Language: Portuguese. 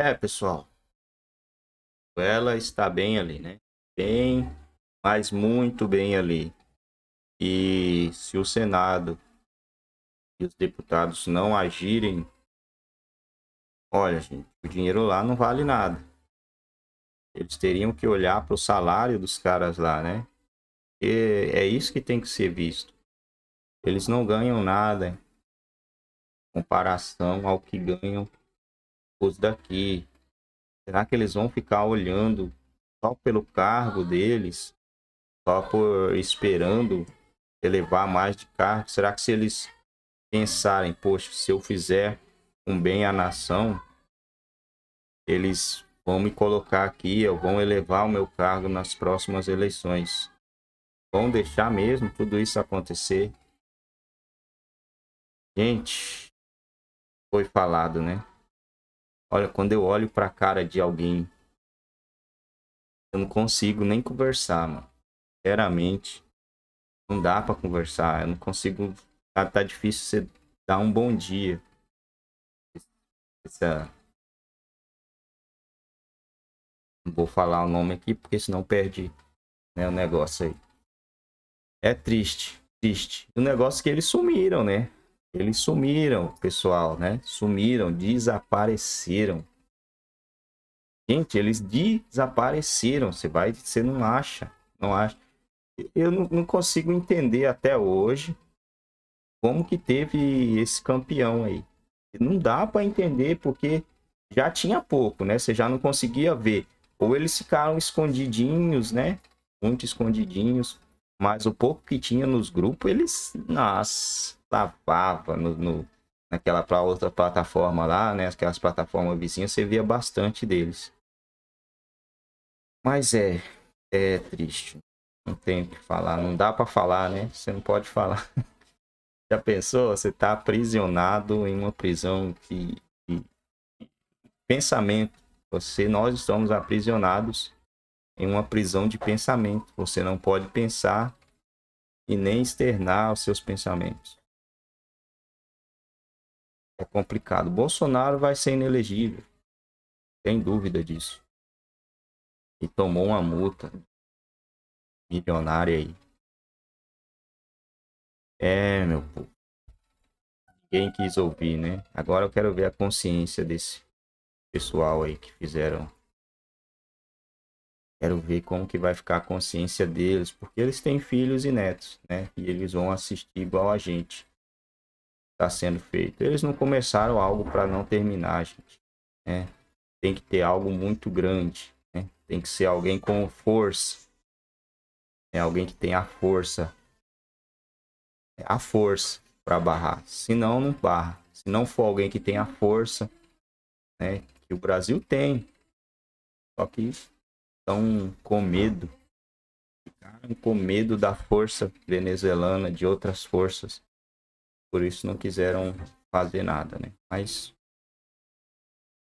É, pessoal. Ela está bem ali, né? Bem, mas muito bem ali. E se o Senado e os deputados não agirem, olha, gente, o dinheiro lá não vale nada. Eles teriam que olhar para o salário dos caras lá, né? E é isso que tem que ser visto. Eles não ganham nada em comparação ao que ganham os daqui? Será que eles vão ficar olhando só pelo cargo deles? Só por esperando elevar mais de cargo? Será que se eles pensarem, poxa, se eu fizer um bem à nação, eles vão me colocar aqui, eu vão elevar o meu cargo nas próximas eleições. Vão deixar mesmo tudo isso acontecer? Gente, foi falado, né? Olha, quando eu olho pra cara de alguém, eu não consigo nem conversar, mano. Sinceramente, não dá pra conversar. Eu não consigo. Tá, tá difícil você dar um bom dia. Essa. Não vou falar o nome aqui, porque senão perde né, o negócio aí. É triste, triste. O negócio é que eles sumiram, né? Eles sumiram, pessoal, né? Sumiram, desapareceram. Gente, eles desapareceram. Você vai, você não acha, não acha. Eu não, não consigo entender até hoje como que teve esse campeão aí. Não dá para entender porque já tinha pouco, né? Você já não conseguia ver. Ou eles ficaram escondidinhos, né? Muito escondidinhos, mas o pouco que tinha nos grupos, eles, nossa, lavava no, no, naquela pra outra plataforma lá, né? Aquelas plataformas vizinhas, você via bastante deles. Mas é, é triste. Não tem o que falar, não dá para falar, né? Você não pode falar. Já pensou? Você tá aprisionado em uma prisão que, que... pensamento. Você, nós estamos aprisionados em uma prisão de pensamento. Você não pode pensar e nem externar os seus pensamentos. É complicado. Bolsonaro vai ser inelegível. Tem dúvida disso. E tomou uma multa milionária aí. É, meu povo. Ninguém quis ouvir, né? Agora eu quero ver a consciência desse pessoal aí que fizeram Quero ver como que vai ficar a consciência deles, porque eles têm filhos e netos, né? E eles vão assistir igual a gente. Está sendo feito. Eles não começaram algo para não terminar, gente. Né? Tem que ter algo muito grande. Né? Tem que ser alguém com força. É alguém que tem a força. É a força para barrar. Se não, não barra. Se não for alguém que tem a força, né? Que o Brasil tem. Só que estão com medo, ficaram com medo da força venezuelana, de outras forças, por isso não quiseram fazer nada, né? Mas